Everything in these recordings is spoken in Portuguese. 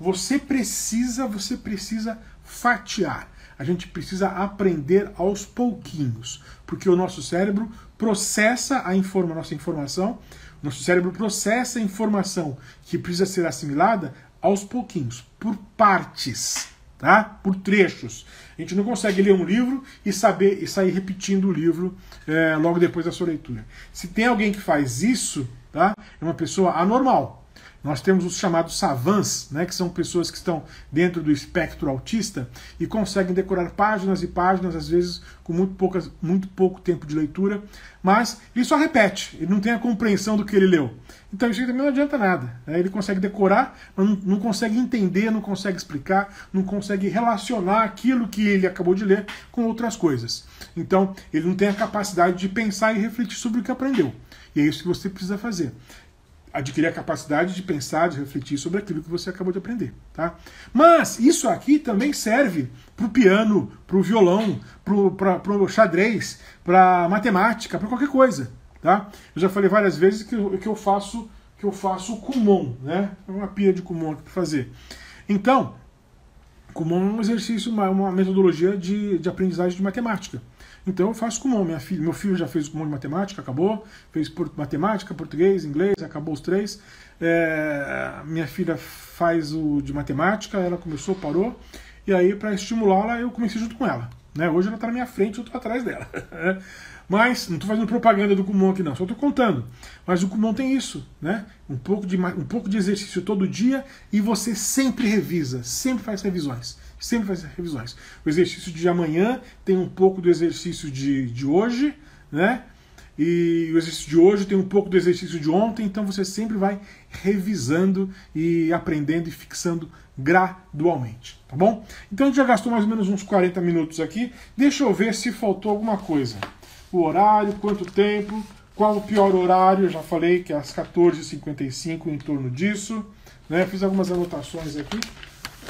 Você precisa, você precisa fatiar. A gente precisa aprender aos pouquinhos, porque o nosso cérebro processa a informa, nossa informação, nosso cérebro processa a informação que precisa ser assimilada aos pouquinhos, por partes, tá? Por trechos. A gente não consegue ler um livro e saber e sair repetindo o livro é, logo depois da sua leitura. Se tem alguém que faz isso, tá? É uma pessoa anormal. Nós temos os chamados savants, né, que são pessoas que estão dentro do espectro autista e conseguem decorar páginas e páginas, às vezes com muito, poucas, muito pouco tempo de leitura, mas ele só repete, ele não tem a compreensão do que ele leu. Então isso também não adianta nada. Né? Ele consegue decorar, mas não, não consegue entender, não consegue explicar, não consegue relacionar aquilo que ele acabou de ler com outras coisas. Então ele não tem a capacidade de pensar e refletir sobre o que aprendeu. E é isso que você precisa fazer adquirir a capacidade de pensar, de refletir sobre aquilo que você acabou de aprender. Tá? Mas isso aqui também serve para o piano, para o violão, para o xadrez, para matemática, para qualquer coisa. Tá? Eu já falei várias vezes que, eu, que eu faço que eu faço o Kumon, né? É uma pia de Kumon aqui para fazer. Então, Kumon é um exercício, uma, uma metodologia de, de aprendizagem de matemática. Então eu faço Kumon. Minha filha, meu filho já fez o Kumon de matemática, acabou. Fez por, matemática, português, inglês, acabou os três. É, minha filha faz o de matemática, ela começou, parou. E aí, para estimulá-la, eu comecei junto com ela. Né? Hoje ela está na minha frente, eu estou atrás dela. Né? Mas não estou fazendo propaganda do Kumon aqui não, só estou contando. Mas o Kumon tem isso, né? Um pouco, de, um pouco de exercício todo dia e você sempre revisa, sempre faz revisões sempre faz revisões. O exercício de amanhã tem um pouco do exercício de, de hoje, né? E o exercício de hoje tem um pouco do exercício de ontem, então você sempre vai revisando e aprendendo e fixando gradualmente, tá bom? Então a gente já gastou mais ou menos uns 40 minutos aqui. Deixa eu ver se faltou alguma coisa. O horário, quanto tempo, qual o pior horário, eu já falei que é às 14h55 em torno disso. Né? Fiz algumas anotações aqui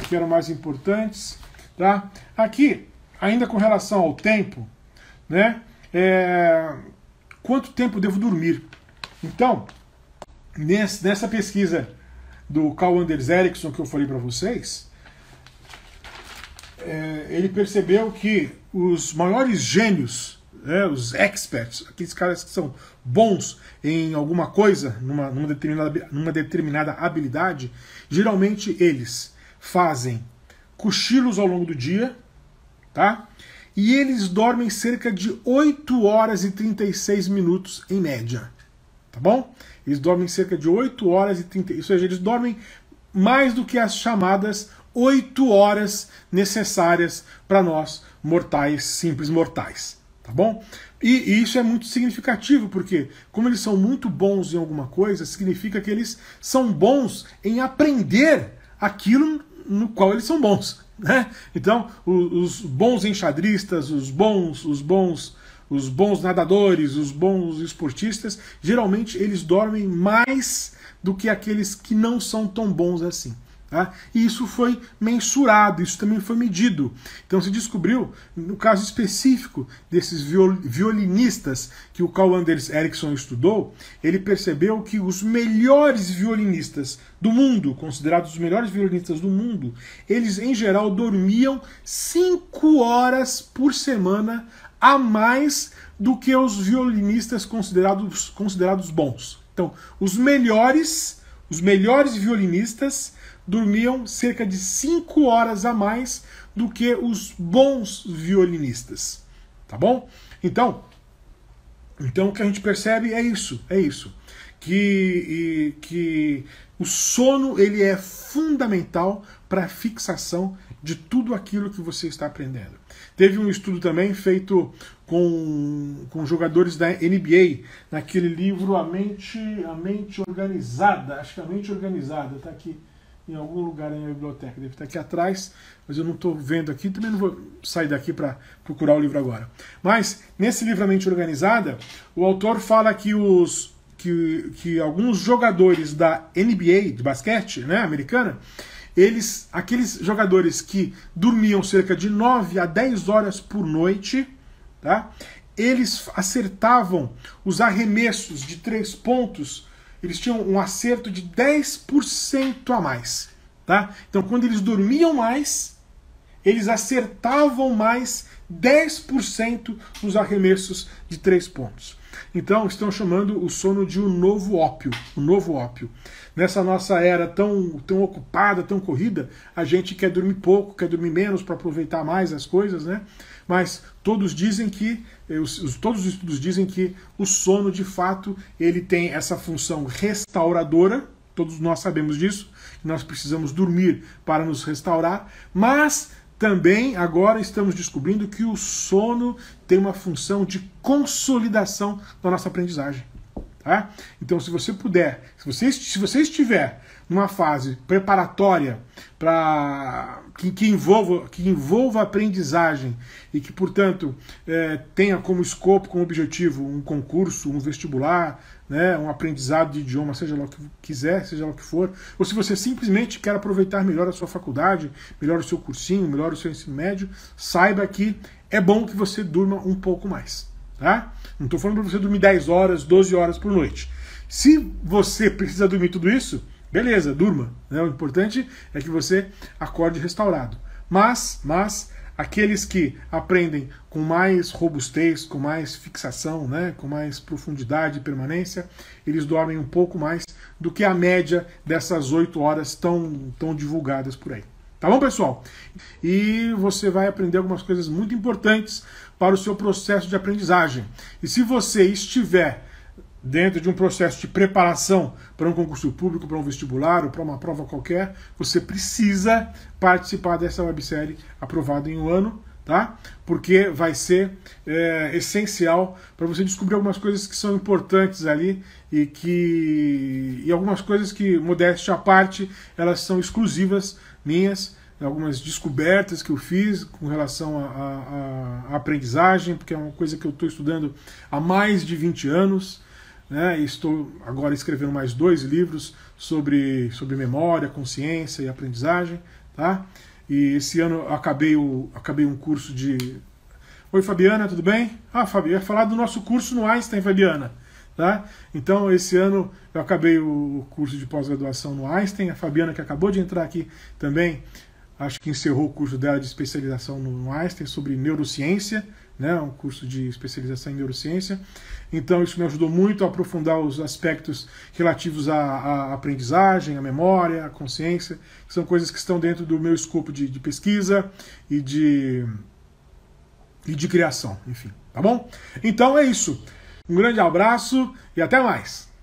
que eram mais importantes. Tá? Aqui, ainda com relação ao tempo, né? É... quanto tempo devo dormir? Então, nesse, nessa pesquisa do Carl Anders Ericsson que eu falei para vocês, é, ele percebeu que os maiores gênios, né, os experts, aqueles caras que são bons em alguma coisa, numa, numa, determinada, numa determinada habilidade, geralmente eles fazem cochilos ao longo do dia, tá? E eles dormem cerca de 8 horas e 36 minutos em média, tá bom? Eles dormem cerca de 8 horas e 30, ou seja, eles dormem mais do que as chamadas 8 horas necessárias para nós mortais, simples mortais, tá bom? E, e, isso é muito significativo, porque como eles são muito bons em alguma coisa, significa que eles são bons em aprender aquilo no qual eles são bons. Né? Então, os, os bons enxadristas, os bons, os bons, os bons nadadores, os bons esportistas, geralmente eles dormem mais do que aqueles que não são tão bons assim. Tá? E isso foi mensurado, isso também foi medido. Então se descobriu, no caso específico desses violinistas que o Carl Anders Ericsson estudou, ele percebeu que os melhores violinistas do mundo, considerados os melhores violinistas do mundo, eles em geral dormiam 5 horas por semana a mais do que os violinistas considerados, considerados bons. Então, os melhores os melhores violinistas dormiam cerca de 5 horas a mais do que os bons violinistas. Tá bom? Então, então o que a gente percebe é isso, é isso. Que, e, que o sono ele é fundamental para a fixação de tudo aquilo que você está aprendendo. Teve um estudo também feito com, com jogadores da NBA, naquele livro A Mente, a Mente Organizada, acho que é a Mente Organizada, está aqui em algum lugar na minha biblioteca, deve estar aqui atrás, mas eu não estou vendo aqui, também não vou sair daqui para procurar o livro agora. Mas, nesse livro A Mente Organizada, o autor fala que os. Que, que alguns jogadores da NBA, de basquete, né, americana, eles, aqueles jogadores que dormiam cerca de 9 a 10 horas por noite, Tá? Eles acertavam os arremessos de três pontos, eles tinham um acerto de 10% a mais. Tá? Então, quando eles dormiam mais, eles acertavam mais 10% nos arremessos de três pontos. Então estão chamando o sono de um novo ópio, o um novo ópio. Nessa nossa era tão, tão ocupada, tão corrida, a gente quer dormir pouco, quer dormir menos para aproveitar mais as coisas, né? Mas todos dizem que eh, todos os estudos dizem que o sono de fato ele tem essa função restauradora. Todos nós sabemos disso, nós precisamos dormir para nos restaurar, mas também agora estamos descobrindo que o sono tem uma função de consolidação da nossa aprendizagem. Tá? Então, se você puder, se você, se você estiver numa fase preparatória para que, que, envolva, que envolva a aprendizagem e que, portanto, é, tenha como escopo, como objetivo um concurso, um vestibular, né, um aprendizado de idioma, seja lá o que quiser, seja lá o que for, ou se você simplesmente quer aproveitar melhor a sua faculdade, melhor o seu cursinho, melhor o seu ensino médio, saiba que é bom que você durma um pouco mais. Tá? Não estou falando para você dormir 10 horas, 12 horas por noite. Se você precisa dormir tudo isso, beleza, durma. Né? O importante é que você acorde restaurado. Mas, mas Aqueles que aprendem com mais robustez, com mais fixação, né, com mais profundidade e permanência, eles dormem um pouco mais do que a média dessas oito horas tão, tão divulgadas por aí. Tá bom, pessoal? E você vai aprender algumas coisas muito importantes para o seu processo de aprendizagem. E se você estiver dentro de um processo de preparação para um concurso público, para um vestibular ou para uma prova qualquer, você precisa participar dessa websérie aprovada em um ano, tá? Porque vai ser é, essencial para você descobrir algumas coisas que são importantes ali e que e algumas coisas que modéstia à parte elas são exclusivas minhas algumas descobertas que eu fiz com relação à aprendizagem, porque é uma coisa que eu estou estudando há mais de 20 anos, né? estou agora escrevendo mais dois livros sobre, sobre memória, consciência e aprendizagem. Tá? E esse ano acabei, o, acabei um curso de. Oi, Fabiana, tudo bem? Ah, Fabiana, falar do nosso curso no Einstein, Fabiana. Tá? Então, esse ano eu acabei o curso de pós-graduação no Einstein. A Fabiana, que acabou de entrar aqui também, acho que encerrou o curso dela de especialização no Einstein sobre neurociência né, um curso de especialização em neurociência. Então, isso me ajudou muito a aprofundar os aspectos relativos à, à aprendizagem, à memória, à consciência, que são coisas que estão dentro do meu escopo de, de pesquisa e de, e de criação, enfim. Tá bom? Então é isso. Um grande abraço e até mais!